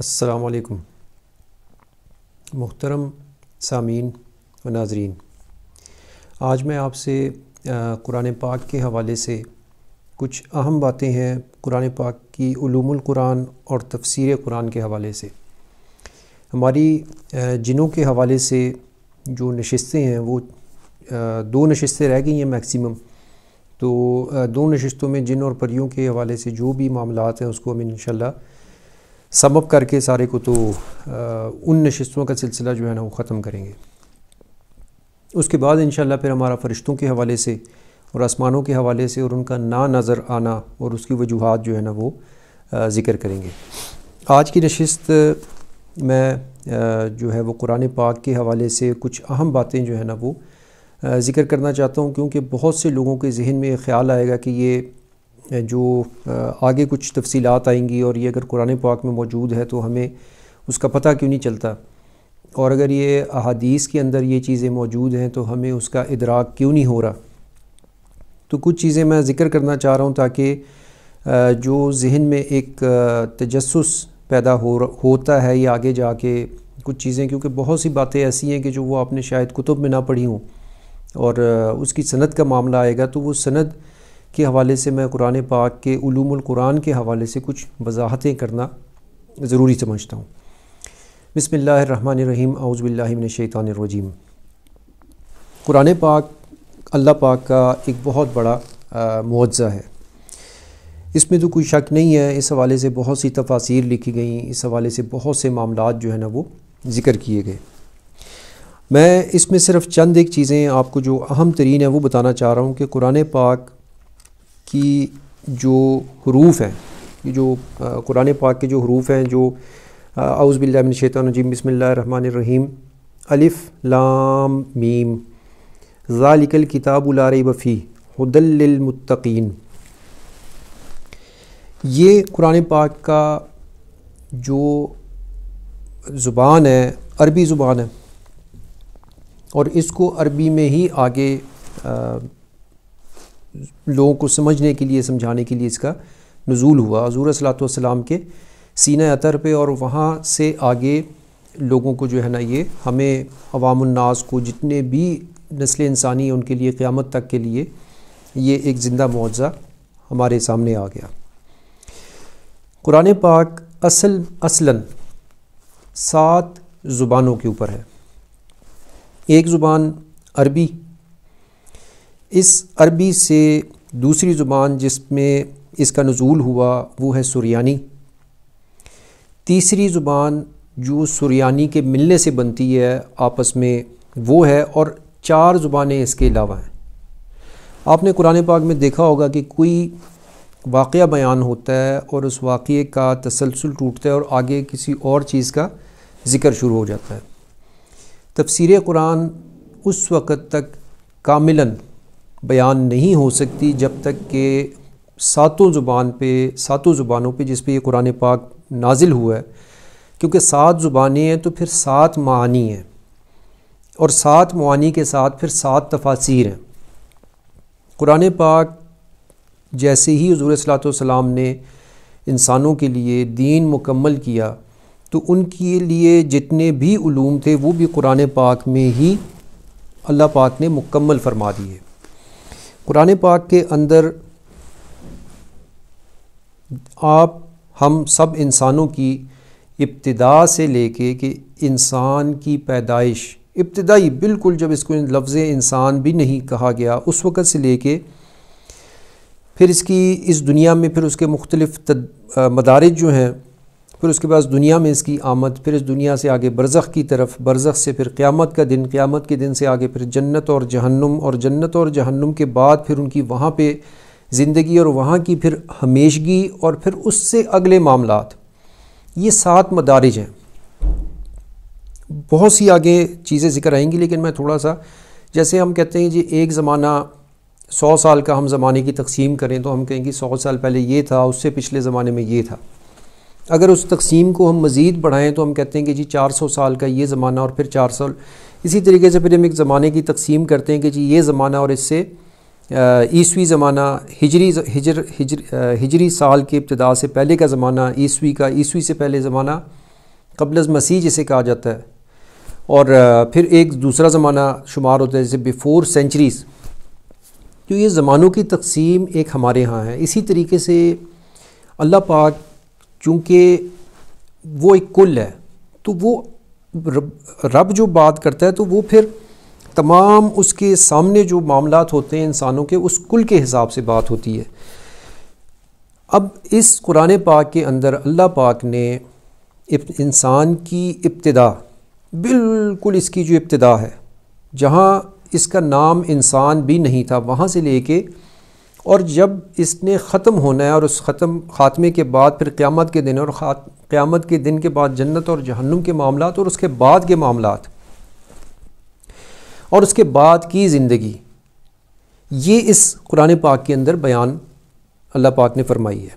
असलकम मोहतरम सामीन व नाजरीन आज मैं आपसे कुरान पाक के हवाले से कुछ अहम बातें हैं कुरान पाक की कुरान और तफसीर कुरान के हवाले से हमारी जिनों के हवाले से जो नशस्तें हैं वो दो नशस्तें रह गई हैं मैक्सिमम तो दो नशस्तों में जिन और परियों के हवाले से जो भी मामला हैं उसको हम इन समअप करके सारे को तो उन नशस्तों का सिलसिला जो है ना वो ख़त्म करेंगे उसके बाद इन फिर हमारा फ़रिश्तों के हवाले से और आसमानों के हवाले से और उनका ना नज़र आना और उसकी वजूहत जो है ना वो ज़िक्र करेंगे आज की नशस्त मैं जो है वो कुरान पाक के हवाले से कुछ अहम बातें जो है ना वो ज़िक्र करना चाहता हूँ क्योंकि बहुत से लोगों के जहन में ख्याल आएगा कि ये जो आगे कुछ तफसीलात आएंगी और ये अगर कुरान पाक में मौजूद है तो हमें उसका पता क्यों नहीं चलता और अगर ये अहादीस के अंदर ये चीज़ें मौजूद हैं तो हमें उसका इदराक क्यों नहीं हो रहा तो कुछ चीज़ें मैं ज़िक्र करना चाह रहा हूँ ताकि जो जहन में एक तजस पैदा हो होता है या आगे जाके कुछ चीज़ें क्योंकि बहुत सी बातें ऐसी हैं कि जो वो आपने शायद कुतुब में ना पढ़ी हों और उसकी सनद का मामला आएगा तो वो सनद के हवाले से मैं कुरान पाक के कुरान के हवाले से कुछ वजाहतें करना ज़रूरी समझता हूँ बसमीम आउज़बिल्लिमिनशैतानरजीम कुरान पाक अल्लाह पाक का एक बहुत बड़ा मुआवजा है इसमें तो कोई शक नहीं है इस हवाले से बहुत सी तफासिर लिखी गई इस हवाले से बहुत से मामला जो है ना वो ज़िक्र किए गए मैं इसमें सिर्फ़ चंद एक चीज़ें आपको जो अहम तरीन है वो बताना चाह रहा हूँ कि कुरान पाक कि जो हरूफ हैं ये जो कुरान पाक के जो हरूफ हैं जो आउज़बिल्लाशैतरजीम बसमीम अलिफ़ लाम मीम ज़ालिकल किताबुलार बफ़ी हदलमतकीन ये कुरान पाक का जो ज़ुबान है अरबी ज़ुबान है और इसको अरबी में ही आगे लोगों को समझने के लिए समझाने के लिए इसका नज़ूल हुआ हजूर सलाम के सीना अतर पे और वहाँ से आगे लोगों को जो है ना ये हमें अवामनास को जितने भी नस्ल इंसानी उनके लिए क़्यामत तक के लिए ये एक ज़िंदा मुआवजा हमारे सामने आ गया कुरान पाक असल असला सात ज़ुबानों के ऊपर है एक ज़ुबान अरबी इस अरबी से दूसरी ज़ुबान जिसमें इसका नज़ूल हुआ वो है सुरियानी तीसरी ज़ुबान जो सुरियानी के मिलने से बनती है आपस में वो है और चार ज़ुबानें इसके अलावा हैं आपने कुरान पाक में देखा होगा कि कोई वाक़ बयान होता है और उस वाक़े का तसलसल टूटता है और आगे किसी और चीज़ का ज़िक्र शुरू हो जाता है तफसर कुरान उस वक़्त तक कामिलन बयान नहीं हो सकती जब तक कि सातों ज़ुबान पे सातों ज़ुबानों पे जिस पे ये कुरान पाक नाजिल हुआ है क्योंकि सात ज़ुबानें हैं तो फिर सात मानी हैं और सात मानी के साथ फिर सात तफासिर हैं कुरान पाक जैसे ही हजूर सलाम ने इंसानों के लिए दीन मुकम्मल किया तो उनके लिए जितने भी ूम थे वो भी कुरान पाक में ही अल्लाह पाक ने मुकम्मल फरमा दिए कुरान पाक के अंदर आप हम सब इंसानों की इब्तदा से लेके कि इंसान की पैदाइश इब्तदाई बिल्कुल जब इसको लफ्ज़ इंसान भी नहीं कहा गया उस वक़्त से लेके फिर इसकी इस दुनिया में फिर उसके मुख्तलिफ मदारज जो हैं फिर उसके बाद दुनिया में इसकी आमद फिर इस दुनिया से आगे बरज़ की तरफ बरज़ से फिर क़्यामत का दिन क़्यामत के दिन से आगे फिर जन्नत और जहन्नुम और जन्नत और जहन्नुम के बाद फिर उनकी वहाँ पे ज़िंदगी और वहाँ की फिर हमेशगी और फिर उससे अगले मामला ये सात मदारज हैं बहुत सी आगे चीज़ें जिक्र आएंगी लेकिन मैं थोड़ा सा जैसे हम कहते हैं जी एक ज़माना सौ साल का हम ज़माने की तकसीम करें तो हम कहेंगे सौ साल पहले ये था उससे पिछले ज़माने में ये था अगर उस तकसीम को हम मज़ीद बढ़ाएँ तो हम कहते हैं कि जी चार सौ साल का ये ज़माना और फिर चार सौ इसी तरीके से फिर हम एक ज़माने की तकसीम करते हैं कि जी ये ज़माना और इससे ईसवी ज़माना हिजरी हिजर हिजर हिजरी साल के इब्तदा से पहले का ज़माना ईसवी का ईसवी से पहले ज़माना कबल मसीह जिसे कहा जाता है और फिर एक दूसरा ज़माना शुमार होता है जैसे बिफोर सेंचरीज़ तो ये ज़मानों की तकसीम एक हमारे यहाँ है इसी तरीके से अल्लाह पाक क्योंकि वो एक कुल है तो वो रब जो बात करता है तो वो फिर तमाम उसके सामने जो मामला होते हैं इंसानों के उस कुल के हिसाब से बात होती है अब इस कुरान पाक के अंदर अल्लाह पाक ने इंसान की इब्तदा बिल्कुल इसकी जो इब्तदा है जहाँ इसका नाम इंसान भी नहीं था वहाँ से लेके और जब इसने ख़त्म होना है और उस ख़त्म ख़ात्मे के बाद फिर क़्यामत के दिन और क़्यामत के दिन के बाद जन्नत और जहन्नुम के मामला और उसके बाद के मामला और उसके बाद की ज़िंदगी ये इस कुरान पाक के अंदर बयान अल्लाह पाक ने फरमाई है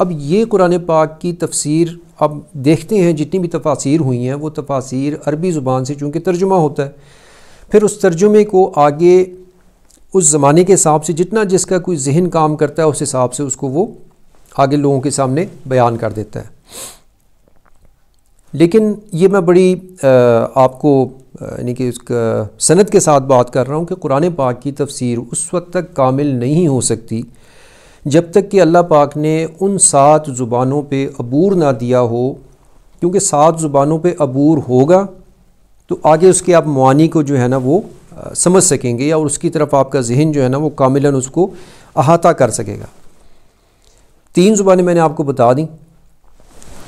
अब ये कुरान पाक की तफसीर अब देखते हैं जितनी भी तफासिर हुई हैं वो तफासिर अरबी ज़ुबान से चूँकि तर्जुमा होता है फिर उस तर्जुमे को आगे उस ज़माने के हिसाब से जितना जिसका कोई जहन काम करता है उस हिसाब से उसको वो आगे लोगों के सामने बयान कर देता है लेकिन ये मैं बड़ी आपको यानी कि उसका सनत के साथ बात कर रहा हूँ कि कुरान पाक की तफसीर उस वक्त तक कामिल नहीं हो सकती जब तक कि अल्लाह पाक ने उन सात ज़ुबानों पे अबूर ना दिया हो क्योंकि सात ज़ुबानों पे अबूर होगा तो आगे उसके आप मानी को जो है ना वो समझ सकेंगे या और उसकी तरफ आपका जहन जो है ना वो कामिलन उसको अहाता कर सकेगा तीन ज़ुबानें मैंने आपको बता दी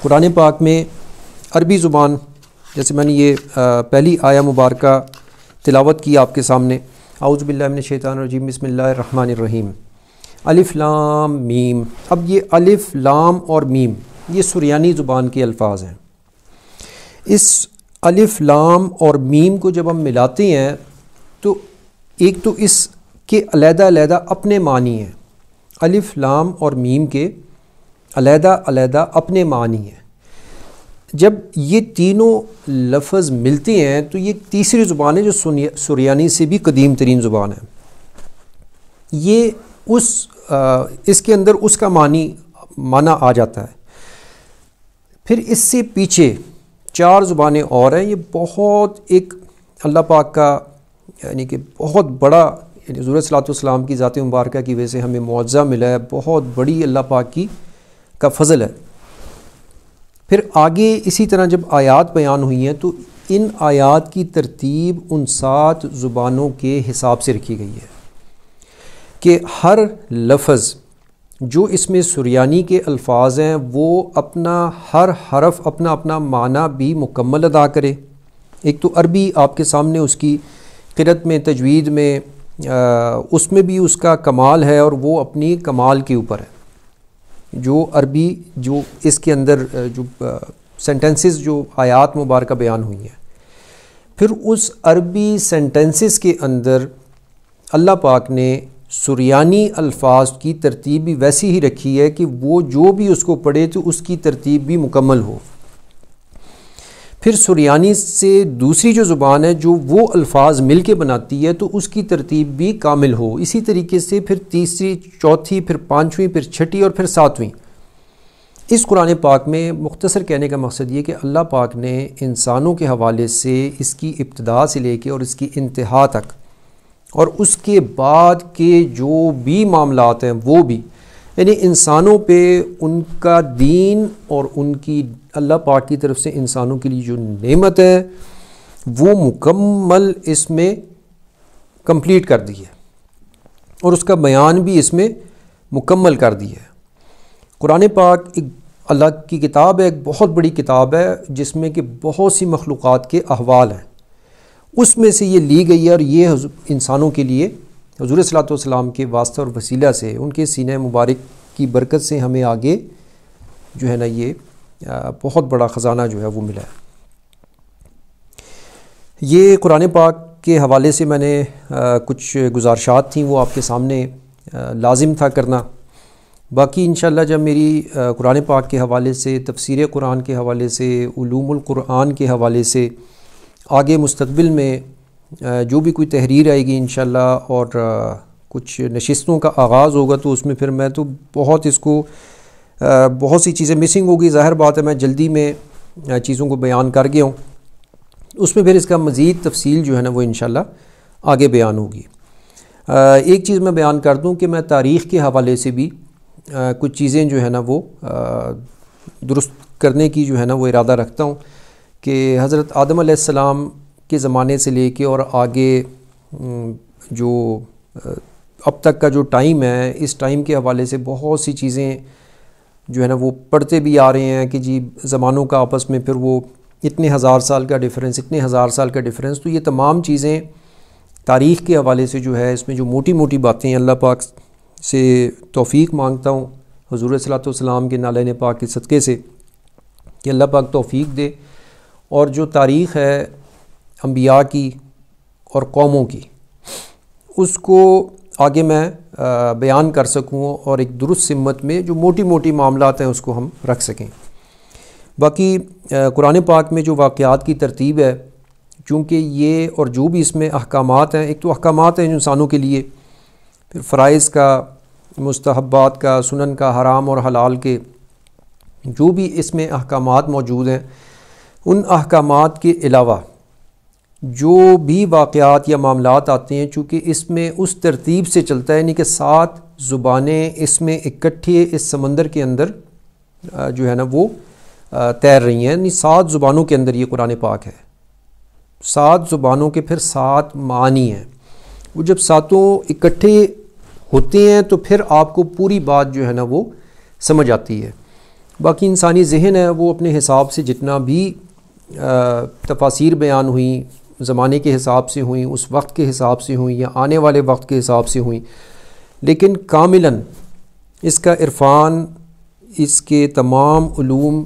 कुरान पाक में अरबी ज़ुबान जैसे मैंने ये पहली आया मुबारक तिलावत की आपके सामने आउज़बिल्लिन शैतानरजीम रहीम अलिफ़ लाम मीम अब ये अलिफ़ लाम और मीम ये सुरियानी ज़ुबान के अल्फाज हैं इस अलिफ़ लाम और मीम को जब हम मिलाते हैं एक तो इसके अलहदा अपने मानी हैं अलिफ लाम और मीम के अलहदा अपने मानी हैं जब ये तीनों लफज मिलते हैं तो ये तीसरी ज़ुबान है जो सुरियानी से भी कदीम तरीन ज़ुबान है ये उस आ, इसके अंदर उसका मानी माना आ जाता है फिर इससे पीछे चार ज़ुबानें और हैं ये बहुत एक अल्लाह पाक का यानी कि बहुत बड़ा यानी हजूर सलाम की ज़ात मुबारक की वजह से हमें मुआवजा मिला है बहुत बड़ी अल्लाह पाक की का फजल है फिर आगे इसी तरह जब आयात बयान हुई हैं तो इन आयात की तरतीब उन सात ज़ुबानों के हिसाब से रखी गई है कि हर लफज जो इसमें सुरानी के अल्फाज हैं वो अपना हर हरफ अपना अपना माना भी मुकम्मल अदा करे एक तो अरबी आपके सामने उसकी किरत में तजवीद में उसमें भी उसका कमाल है और वो अपनी कमाल के ऊपर है जो अरबी जो इसके अंदर जो सेंटेंसेस जो आयात मुबारक बयान हुई हैं फिर उस अरबी सेंटेंसेस के अंदर अल्लाह पाक ने सुरियानी अल्फाज की तरतीब भी वैसी ही रखी है कि वो जो भी उसको पढ़े तो उसकी तरतीब भी मुकम्मल हो फिर सुरियानी से दूसरी जो ज़ुबान है जो वो अल्फाज मिल के बनाती है तो उसकी तरतीब भी कामिल हो इसी तरीके से फिर तीसरी चौथी फिर पाँचवीं फिर छठी और फिर सातवीं इस कुरान पाक में मुख्तसर कहने का मकसद ये कि अल्लाह पाक ने इंसानों के हवाले से इसकी इब्तदा से लेके और इसकी इंतहा तक और उसके बाद के जो भी मामलात हैं वो भी यानी इंसानों पे उनका दीन और उनकी अल्लाह पाक की तरफ से इंसानों के लिए जो नेमत है वो मुकम्मल इसमें कंप्लीट कर दी है और उसका बयान भी इसमें मुकम्मल कर दी है कुरान पाक एक अल्लाह की किताब है एक बहुत बड़ी किताब है जिसमें कि बहुत सी मखलूक़ात के अहवाल हैं उसमें से ये ली गई है और ये इंसानों के लिए हजूर सलाम के वास्ते और वसीला से उनके सीने मुबारक की बरकत से हमें आगे जो है ना ये बहुत बड़ा ख़जाना जो है वो मिला है ये कुरान पाक के हवाले से मैंने कुछ गुजारशात थी वो आपके सामने लाजिम था करना बाकी इन जब मेरी कुरान पाक के हवाले से तफसर कुरान के हवाले से कुरान के हवाले से आगे मुस्तबिल में जो भी कोई तहरीर आएगी इन और कुछ नशस्तों का आगाज़ होगा तो उसमें फिर मैं तो बहुत इसको बहुत सी चीज़ें मिसिंग होगी ज़ाहिर बात है मैं जल्दी में चीज़ों को बयान कर गया हूँ उसमें फिर इसका मज़ीद तफसील जो है ना वो इन आगे बयान होगी एक चीज़ मैं बयान कर दूँ कि मैं तारीख़ के हवाले से भी कुछ चीज़ें जो है ना वो दुरुस्त करने की जो है ना वो इरादा रखता हूँ कि हज़रत आदम सलाम के ज़माने से लेके और आगे जो अब तक का जो टाइम है इस टाइम के हवाले से बहुत सी चीज़ें जो है ना वो पढ़ते भी आ रहे हैं कि जी ज़मानों का आपस में फिर वो इतने हज़ार साल का डिफरेंस इतने हज़ार साल का डिफरेंस तो ये तमाम चीज़ें तारीख़ के हवाले से जो है इसमें जो मोटी मोटी बातें अल्लाह पाक से तोफ़ी मांगता हूँ हजूर सलाम के ने पाक के सदक़े से कि अल्लाह पाक तोफ़ी दे और जो तारीख़ है अम्बिया की और कौमों की उसको आगे मैं बयान कर सकूँ और एक दुरुस्त सिमत में जो मोटी मोटी मामलात हैं उसको हम रख सकें बाकी कुरान पाक में जो वाक़ात की तरतीब है चूँकि ये और जो भी इसमें अहकाम हैं एक तो अहकाम हैं इंसानों के लिए फिर फ़राइज का मस्तबात का सुनन का हराम और हलाल के जो भी इसमें अहकाम मौजूद हैं उन अहकाम के अलावा जो भी वाक़ात या मामलात आते हैं चूँकि इसमें उस तरतीब से चलता है यानी कि सात ज़ुबानें इसमें इकट्ठे इस समंदर के अंदर जो है ना वो तैर रही हैं यानी सात ज़ुबानों के अंदर ये कुरान पाक है सात ज़ुबानों के फिर सात मानी हैं वो जब सातों इकट्ठे होते हैं तो फिर आपको पूरी बात जो है ना वो समझ आती है बाकी इंसानी जहन है वो अपने हिसाब से जितना भी तफासिर बयान हुई ज़माने के हिसाब से हुई उस वक्त के हिसाब से हुई या आने वाले वक्त के हिसाब से हुई लेकिन कामिलन इसका इरफान इसके तमाम ूम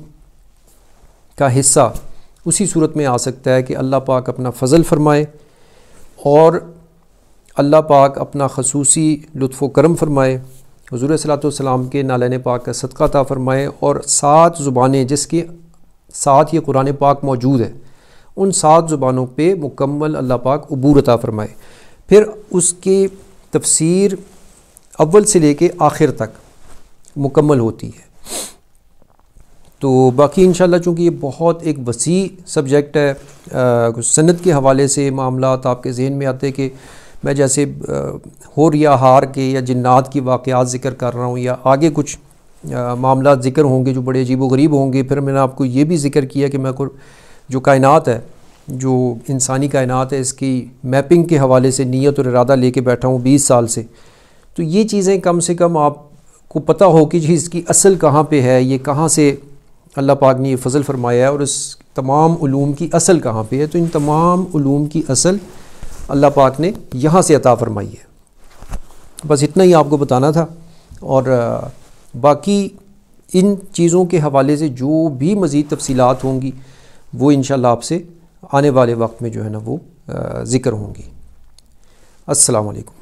का हिस्सा उसी सूरत में आ सकता है कि अल्लाह पाक अपना फ़ज़ल फ़रमाए और अल्लाह पाक अपना खसूसी लुत्फ़ करम फ़रमाए हजूर सलाम के नालन पाक का सदका ता फ़रमाए और सात ज़ुबानें जिसके साथ ये कुरान पाक मौजूद है उन सात ज़ुबानों पर मुकम्मल अल्लाह पाक अबूर अता फ़रमाए फिर उसकी तफसीर अव्वल से लेके आखिर तक मुकम्मल होती है तो बाकी इन चूँकि ये बहुत एक वसी सब्जेक्ट है सनत के हवाले से मामला आपके जहन में आते कि मैं जैसे होर या हार के या जन्ात की वाक़ात ज़िक्र कर रहा हूँ या आगे कुछ मामला ज़िक्र होंगे जो बड़े अजीब व गरीब होंगे फिर मैंने आपको ये भी ज़िक्र किया कि मैं जो कायनात है जो इंसानी कायनात है इसकी मैपिंग के हवाले से नीयत और इरादा लेके बैठा हूँ बीस साल से तो ये चीज़ें कम से कम आपको पता हो कि जी इसकी असल कहाँ पर है ये कहाँ से अल्लाह पाक ने ये फजल फरमाया है और इस तमाम की असल कहाँ पर है तो इन तमाम की असल अल्लाह पाक ने यहाँ से अता फरमाई है बस इतना ही आपको बताना था और बाकी इन चीज़ों के हवाले से जो भी मज़ीद तफसीत होंगी वो इन आपसे आने वाले वक्त में जो है ना वो ज़िक्र होंगी असलकम